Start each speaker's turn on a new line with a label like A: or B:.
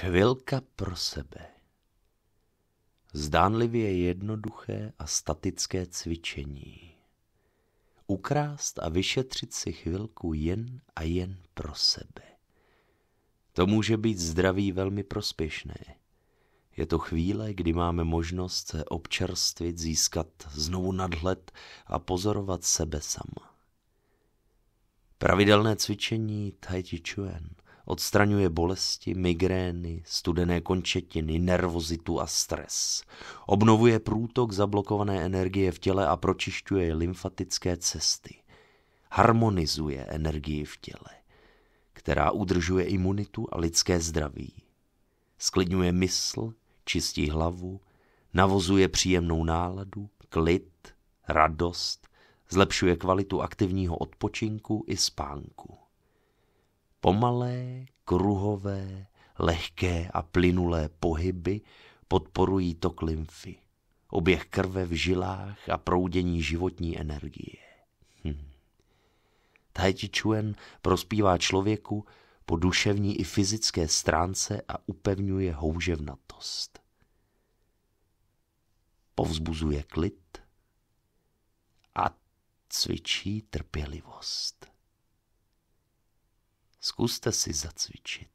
A: Chvilka pro sebe. Zdánlivě jednoduché a statické cvičení. Ukrást a vyšetřit si chvilku jen a jen pro sebe. To může být zdraví velmi prospěšné. Je to chvíle, kdy máme možnost se občerstvit, získat znovu nadhled a pozorovat sebe sama. Pravidelné cvičení Tai Chi Chuan Odstraňuje bolesti, migrény, studené končetiny, nervozitu a stres. Obnovuje průtok zablokované energie v těle a pročišťuje lymfatické cesty. Harmonizuje energii v těle, která udržuje imunitu a lidské zdraví. Sklidňuje mysl, čistí hlavu, navozuje příjemnou náladu, klid, radost, zlepšuje kvalitu aktivního odpočinku i spánku. Pomalé, kruhové, lehké a plynulé pohyby podporují tok lymfy, oběh krve v žilách a proudění životní energie. Hm. Tai Chi Chuan prospívá člověku po duševní i fyzické stránce a upevňuje houževnatost. Povzbuzuje klid a cvičí trpělivost. Zkuste si zacvičit.